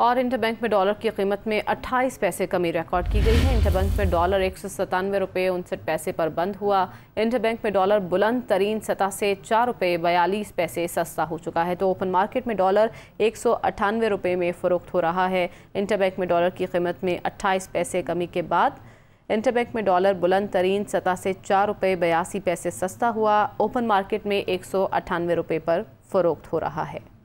और इंटरबैंक में डॉलर की कीमत में 28 पैसे कमी रिकॉर्ड की गई है इंटरबैंक में डॉलर एक सौ सतानवे रुपये उनसठ पैसे पर बंद हुआ इंटरबैंक में डॉलर बुलंद तरीन सतह से चार रुपये बयालीस पैसे सस्ता हो चुका है तो ओपन मार्केट में डॉलर एक सौ अट्ठानवे रुपये में फ़रोख्त हो रहा है इंटरबैंक में डॉलर की कीमत में अट्ठाईस पैसे कमी के बाद इंटरबैंक में डॉलर बुलंद तरीन सतह से चार रुपये बयासी पैसे सस्ता हुआ ओपन मार्केट में एक सौ अट्ठानवे रुपये पर फ़रोख्त हो रहा है